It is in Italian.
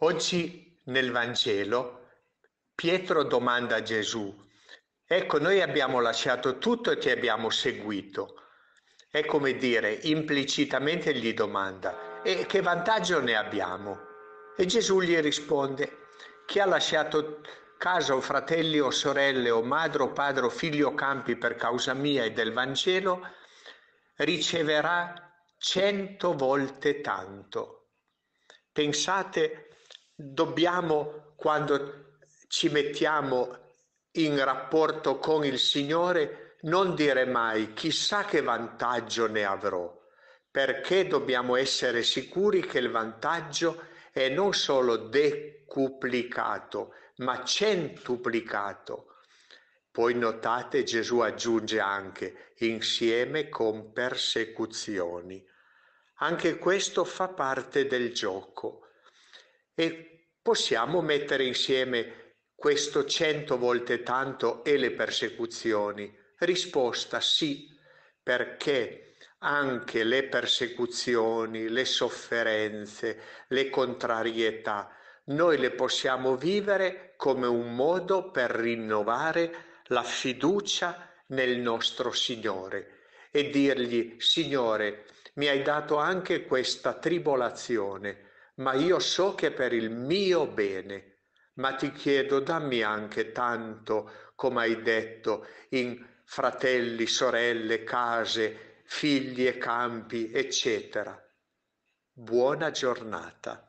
Oggi nel Vangelo Pietro domanda a Gesù, ecco noi abbiamo lasciato tutto e ti abbiamo seguito. È come dire, implicitamente gli domanda, e che vantaggio ne abbiamo? E Gesù gli risponde, chi ha lasciato casa o fratelli o sorelle o madre o padre o figlio o campi per causa mia e del Vangelo, riceverà cento volte tanto. Pensate dobbiamo, quando ci mettiamo in rapporto con il Signore, non dire mai chissà che vantaggio ne avrò, perché dobbiamo essere sicuri che il vantaggio è non solo decuplicato, ma centuplicato. Poi notate Gesù aggiunge anche insieme con persecuzioni. Anche questo fa parte del gioco. E possiamo mettere insieme questo cento volte tanto e le persecuzioni? Risposta sì, perché anche le persecuzioni, le sofferenze, le contrarietà, noi le possiamo vivere come un modo per rinnovare la fiducia nel nostro Signore e dirgli, Signore, mi hai dato anche questa tribolazione, ma io so che per il mio bene. Ma ti chiedo, dammi anche tanto, come hai detto, in fratelli, sorelle, case, figli e campi, eccetera. Buona giornata.